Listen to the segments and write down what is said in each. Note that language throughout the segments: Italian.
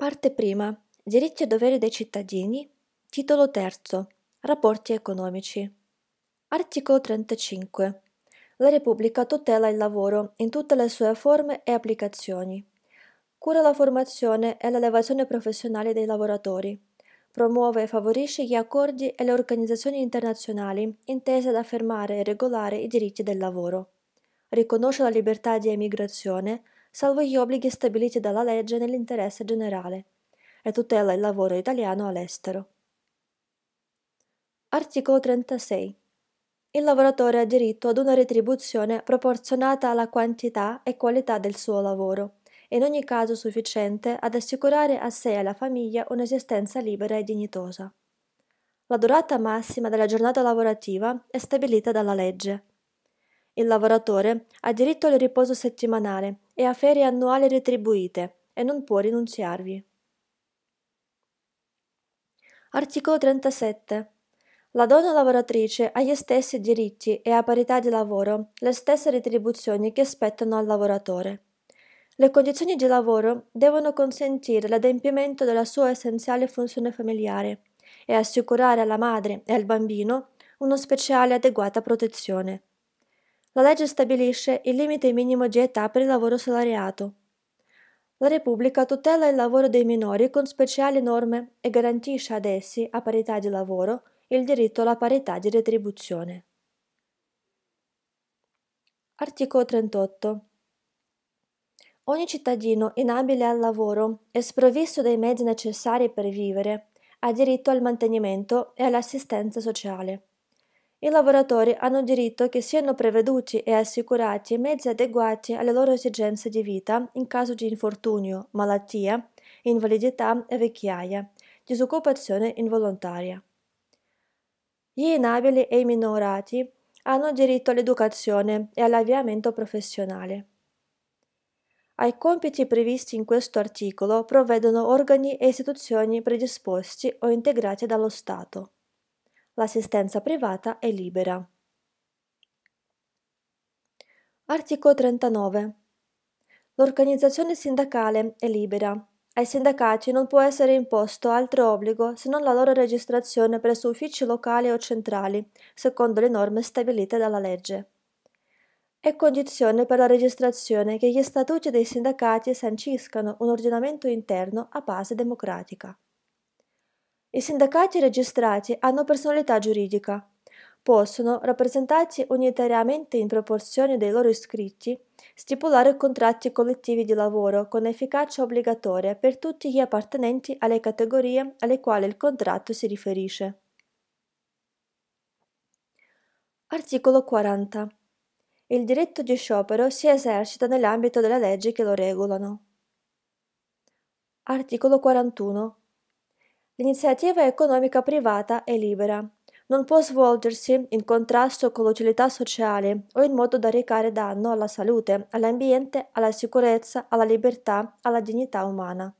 Parte prima. Diritti e doveri dei cittadini. Titolo III. Rapporti economici. Articolo 35. La Repubblica tutela il lavoro in tutte le sue forme e applicazioni. Cura la formazione e l'elevazione professionale dei lavoratori. Promuove e favorisce gli accordi e le organizzazioni internazionali intese ad affermare e regolare i diritti del lavoro. Riconosce la libertà di emigrazione, salvo gli obblighi stabiliti dalla legge nell'interesse generale, e tutela il lavoro italiano all'estero. Articolo 36. Il lavoratore ha diritto ad una retribuzione proporzionata alla quantità e qualità del suo lavoro, in ogni caso sufficiente ad assicurare a sé e alla famiglia un'esistenza libera e dignitosa. La durata massima della giornata lavorativa è stabilita dalla legge, il lavoratore ha diritto al riposo settimanale e a ferie annuali retribuite e non può rinunziarvi. Articolo 37. La donna lavoratrice ha gli stessi diritti e a parità di lavoro le stesse retribuzioni che spettano al lavoratore. Le condizioni di lavoro devono consentire l'adempimento della sua essenziale funzione familiare e assicurare alla madre e al bambino una speciale adeguata protezione. La legge stabilisce il limite minimo di età per il lavoro salariato. La Repubblica tutela il lavoro dei minori con speciali norme e garantisce ad essi, a parità di lavoro, il diritto alla parità di retribuzione. Articolo 38. Ogni cittadino inabile al lavoro e sprovvisto dei mezzi necessari per vivere ha diritto al mantenimento e all'assistenza sociale. I lavoratori hanno diritto che siano preveduti e assicurati mezzi adeguati alle loro esigenze di vita in caso di infortunio, malattia, invalidità e vecchiaia, disoccupazione involontaria. Gli inabili e i minorati hanno diritto all'educazione e all'avviamento professionale. Ai compiti previsti in questo articolo provvedono organi e istituzioni predisposti o integrati dallo Stato. L'assistenza privata è libera. Articolo 39. L'organizzazione sindacale è libera. Ai sindacati non può essere imposto altro obbligo se non la loro registrazione presso uffici locali o centrali, secondo le norme stabilite dalla legge. È condizione per la registrazione che gli statuti dei sindacati sanciscano un ordinamento interno a base democratica. I sindacati registrati hanno personalità giuridica. Possono, rappresentati unitariamente in proporzione dei loro iscritti, stipulare contratti collettivi di lavoro con efficacia obbligatoria per tutti gli appartenenti alle categorie alle quali il contratto si riferisce. Articolo 40. Il diritto di sciopero si esercita nell'ambito delle leggi che lo regolano. Articolo 41. L'iniziativa economica privata è libera. Non può svolgersi in contrasto con l'utilità sociale o in modo da recare danno alla salute, all'ambiente, alla sicurezza, alla libertà, alla dignità umana.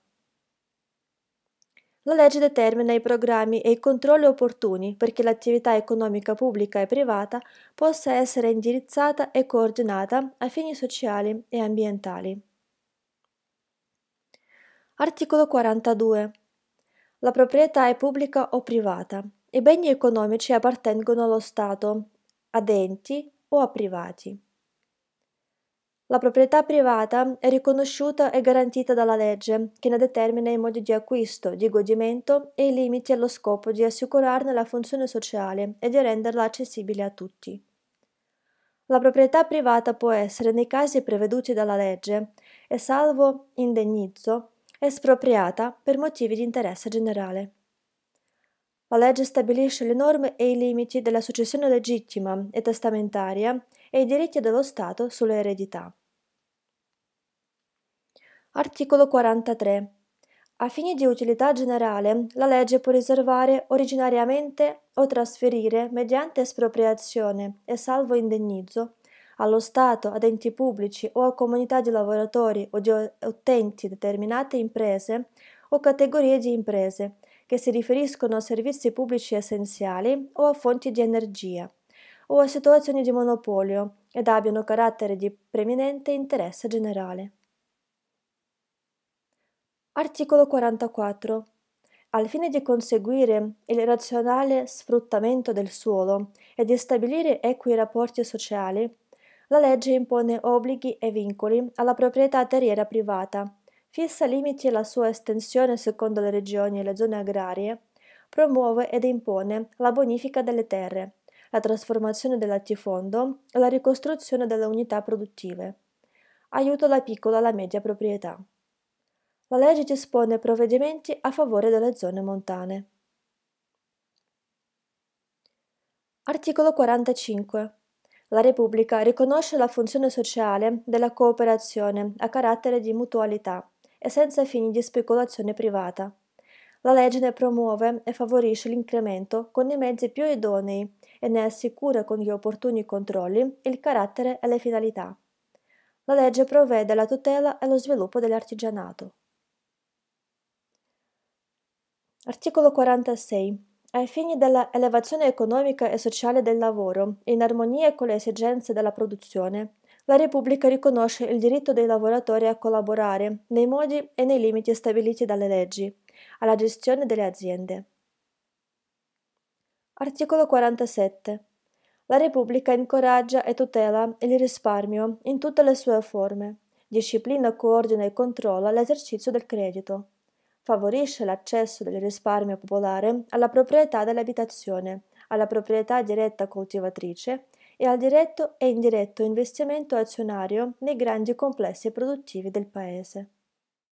La legge determina i programmi e i controlli opportuni perché l'attività economica pubblica e privata possa essere indirizzata e coordinata a fini sociali e ambientali. Articolo 42. La proprietà è pubblica o privata. I beni economici appartengono allo Stato, ad enti o a privati. La proprietà privata è riconosciuta e garantita dalla legge, che ne determina i modi di acquisto, di godimento e i limiti allo scopo di assicurarne la funzione sociale e di renderla accessibile a tutti. La proprietà privata può essere, nei casi preveduti dalla legge, e salvo indennizzo, espropriata per motivi di interesse generale. La legge stabilisce le norme e i limiti della successione legittima e testamentaria e i diritti dello Stato sull'eredità. Articolo 43. A fini di utilità generale, la legge può riservare originariamente o trasferire, mediante espropriazione e salvo indennizzo, allo Stato, ad enti pubblici o a comunità di lavoratori o di utenti determinate imprese o categorie di imprese che si riferiscono a servizi pubblici essenziali o a fonti di energia o a situazioni di monopolio ed abbiano carattere di preminente interesse generale. Articolo 44. Al fine di conseguire il razionale sfruttamento del suolo e di stabilire equi rapporti sociali, la legge impone obblighi e vincoli alla proprietà terriera privata, fissa limiti alla sua estensione secondo le regioni e le zone agrarie, promuove ed impone la bonifica delle terre, la trasformazione del latifondo e la ricostruzione delle unità produttive. Aiuta la piccola e la media proprietà. La legge dispone provvedimenti a favore delle zone montane. Articolo 45. La Repubblica riconosce la funzione sociale della cooperazione a carattere di mutualità e senza fini di speculazione privata. La legge ne promuove e favorisce l'incremento con i mezzi più idonei e ne assicura con gli opportuni controlli il carattere e le finalità. La legge provvede alla tutela e allo sviluppo dell'artigianato. Articolo 46 ai fini dell'elevazione economica e sociale del lavoro, in armonia con le esigenze della produzione, la Repubblica riconosce il diritto dei lavoratori a collaborare nei modi e nei limiti stabiliti dalle leggi, alla gestione delle aziende. Articolo 47. La Repubblica incoraggia e tutela il risparmio in tutte le sue forme, disciplina, coordina e controlla l'esercizio del credito favorisce l'accesso del risparmio popolare alla proprietà dell'abitazione, alla proprietà diretta coltivatrice e al diretto e indiretto investimento azionario nei grandi complessi produttivi del Paese.